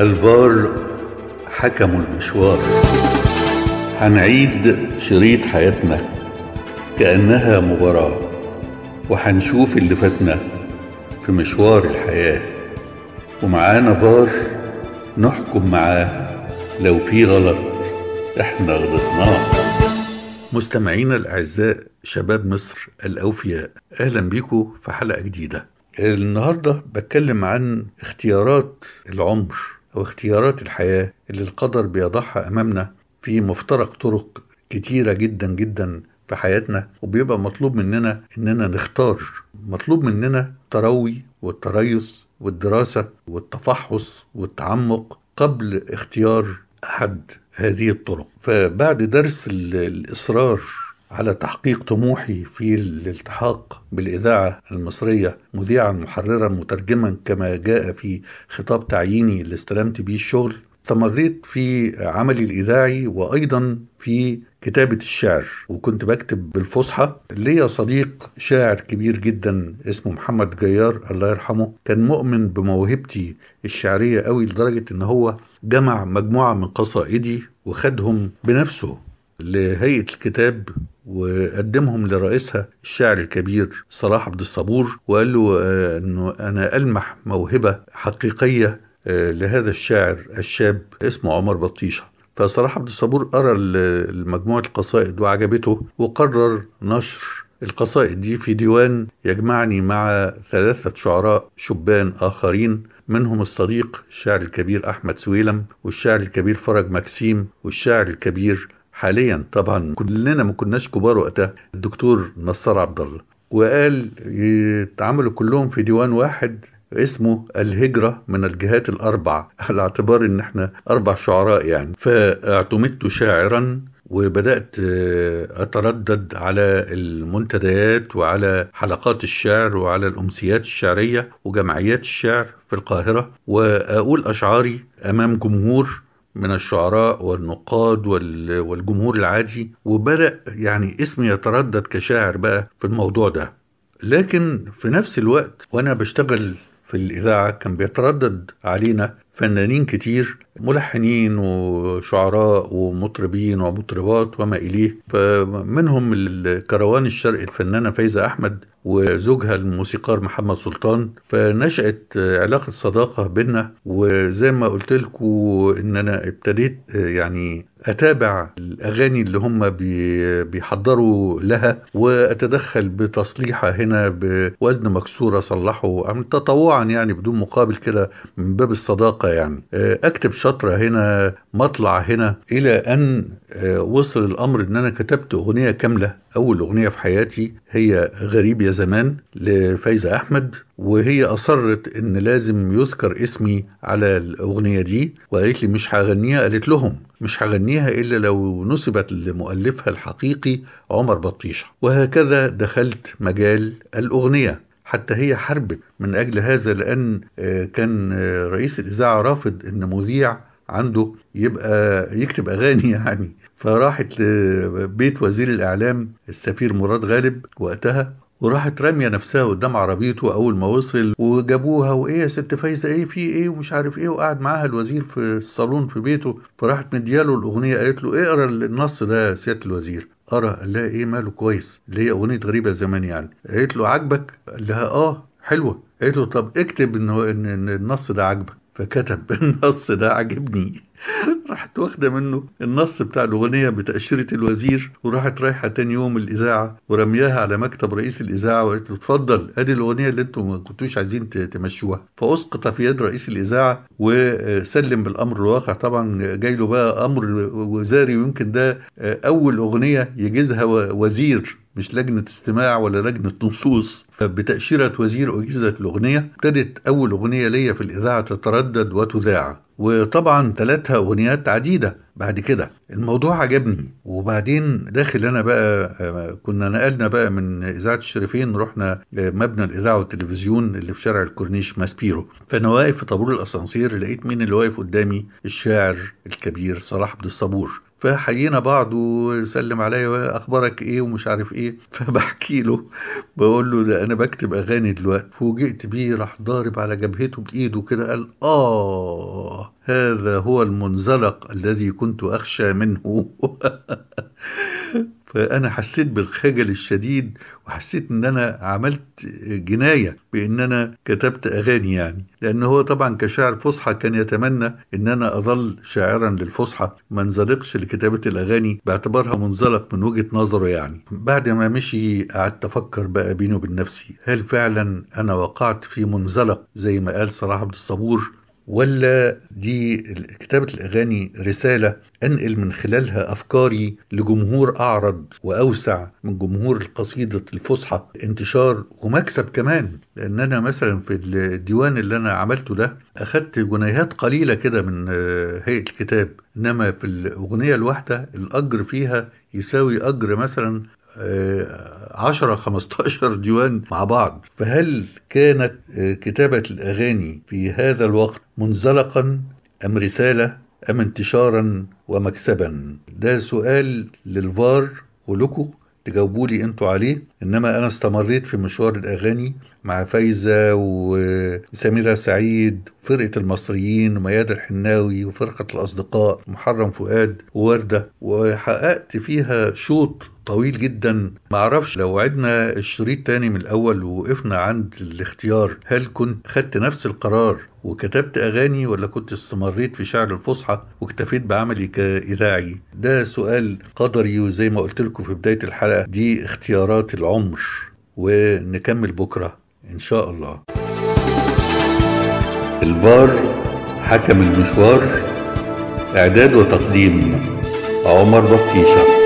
الفار حكموا المشوار هنعيد شريط حياتنا كأنها مباراة وهنشوف اللي فاتنا في مشوار الحياة ومعانا فار نحكم معاه لو في غلط احنا غلطناه مستمعينا الأعزاء شباب مصر الأوفياء أهلا بيكم في حلقة جديدة النهاردة بتكلم عن اختيارات العمر أو اختيارات الحياة اللي القدر بيضعها أمامنا في مفترق طرق كتيرة جدا جدا في حياتنا وبيبقى مطلوب مننا إننا نختار مطلوب مننا التروي والتريث والدراسة والتفحص والتعمق قبل اختيار أحد هذه الطرق فبعد درس الإصرار على تحقيق طموحي في الالتحاق بالإذاعة المصرية مذيعا محررا مترجما كما جاء في خطاب تعييني اللي استلمت بيه الشغل استمريت في عملي الإذاعي وأيضا في كتابة الشعر وكنت بكتب بالفصحى ليا صديق شاعر كبير جدا اسمه محمد جيار الله يرحمه كان مؤمن بموهبتي الشعرية قوي لدرجة ان هو جمع مجموعة من قصائدي وخدهم بنفسه لهيئة الكتاب وقدمهم لرئيسها الشاعر الكبير صلاح عبد الصبور وقال له آه، انه انا المح موهبه حقيقيه آه، لهذا الشاعر الشاب اسمه عمر بطيشه فصلاح عبد الصبور قرا مجموعه القصائد وعجبته وقرر نشر القصائد دي في ديوان يجمعني مع ثلاثة شعراء شبان آخرين منهم الصديق الشاعر الكبير أحمد سويلم والشاعر الكبير فرج مكسيم والشاعر الكبير حاليا طبعا كلنا ما كناش كبار وقتها الدكتور نصار عبد الله وقال يتعاملوا كلهم في ديوان واحد اسمه الهجرة من الجهات الأربع على اعتبار إن إحنا أربع شعراء يعني فاعتمدت شاعرا وبدأت آه، أتردد على المنتديات وعلى حلقات الشعر وعلى الأمسيات الشعرية وجمعيات الشعر في القاهرة وأقول أشعاري أمام جمهور من الشعراء والنقاد والجمهور العادي وبدأ يعني اسمي يتردد كشاعر بقى في الموضوع ده لكن في نفس الوقت وأنا بشتغل في الإذاعة كان بيتردد علينا فنانين كتير ملحنين وشعراء ومطربين ومطربات وما إليه فمنهم الكروان الشرقي الفنانة فايزة أحمد وزوجها الموسيقار محمد سلطان فنشأت علاقة صداقة بينا وزي ما قلت لكم إن أنا ابتديت يعني أتابع الأغاني اللي هم بيحضروا لها وأتدخل بتصليحة هنا بوزن مكسورة صلحه تطوعا يعني بدون مقابل كده من باب الصداقة الحلقة يعني آه، أكتب شطرة هنا مطلع هنا إلى أن آه، وصل الأمر إن أنا كتبت أغنية كاملة أول أغنية في حياتي هي غريب يا زمان لفايزة أحمد وهي أصرت إن لازم يذكر اسمي على الأغنية دي وقالت لي مش هغنيها قالت لهم مش هغنيها إلا لو نسبت لمؤلفها الحقيقي عمر بطيشة وهكذا دخلت مجال الأغنية حتى هي حربت من أجل هذا لأن آه، كان آه، رئيس الإذاعة رافض أن مذيع عنده يبقى يكتب أغاني يعني فراحت لبيت وزير الإعلام السفير مراد غالب وقتها وراحت راميه نفسها قدام عربيته اول ما وصل وجابوها وايه يا ست فايزه ايه في ايه ومش عارف ايه وقعد معاها الوزير في الصالون في بيته فراحت مدياله الاغنيه قالت له اقرا النص ده يا سياده الوزير ارى قال لها ايه ماله كويس اللي هي اغنيه غريبه زمان يعني قالت له عاجبك قال لها اه حلوه قالت له طب اكتب إن النص ده عاجبك فكتب النص ده عجبني راحت واخدة منه النص بتاع الأغنية بتأشيرة الوزير وراحت رايحة تاني يوم الإذاعة ورمياها على مكتب رئيس الإذاعة وقالت له اتفضل أدي الأغنية اللي أنتم ما كنتوش عايزين تمشوها فأسقط في يد رئيس الإذاعة وسلم بالأمر الواقع طبعا جاي له بقى أمر وزاري ويمكن ده أول أغنية يجيزها وزير مش لجنة استماع ولا لجنة نصوص فبتأشيرة وزير أجهزة الأغنية ابتدت أول أغنية ليا في الإذاعة تتردد وتذاع وطبعا تلاتها أغنيات عديدة بعد كده الموضوع عجبني وبعدين داخل أنا بقى آه، كنا نقلنا بقى من إذاعة الشريفين رحنا آه، مبنى الإذاعة والتلفزيون اللي في شارع الكورنيش ماسبيرو فأنا واقف في طابور الأسانسير لقيت مين اللي واقف قدامي الشاعر الكبير صلاح عبد الصبور فحيينا بعض وسلم عليا اخبارك ايه ومش عارف ايه فبحكي له بقول له ده انا بكتب اغاني دلوقتي فوجئت بيه راح ضارب على جبهته بايده كده قال اه هذا هو المنزلق الذي كنت اخشى منه فانا حسيت بالخجل الشديد وحسيت ان انا عملت جنايه بان انا كتبت اغاني يعني لان هو طبعا كشاعر فصحى كان يتمنى ان انا اظل شاعرا للفصحى ما انزلقش لكتابه الاغاني باعتبارها منزلق من وجهه نظره يعني بعد ما مشي قعدت افكر بقى بيني وبين نفسي هل فعلا انا وقعت في منزلق زي ما قال صلاح عبد الصبور ولا دي كتابة الأغاني رسالة أنقل من خلالها أفكاري لجمهور أعرض وأوسع من جمهور القصيدة الفصحى انتشار ومكسب كمان لأن أنا مثلا في الديوان اللي أنا عملته ده أخدت جنيهات قليلة كده من آه، هيئة الكتاب إنما في الأغنية الواحدة الأجر فيها يساوي أجر مثلا آه، 10 15 ديوان مع بعض فهل كانت آه، كتابة الأغاني في هذا الوقت منزلقا أم رسالة أم انتشارا ومكسبا ده سؤال للفار ولكم تجاوبوا لي انتوا عليه انما انا استمريت في مشوار الاغاني مع فايزة وسميرة سعيد فرقة المصريين ومياد الحناوي وفرقة الأصدقاء محرم فؤاد ووردة وحققت فيها شوط طويل جدا ما اعرفش لو عدنا الشريط تاني من الأول ووقفنا عند الاختيار هل كنت خدت نفس القرار وكتبت أغاني ولا كنت استمريت في شعر الفصحى واكتفيت بعملي كإذاعي ده سؤال قدري وزي ما قلت لكم في بداية الحلقة دي اختيارات العمر ونكمل بكره إن شاء الله البار حكم المشوار إعداد وتقديم عمر بطيشة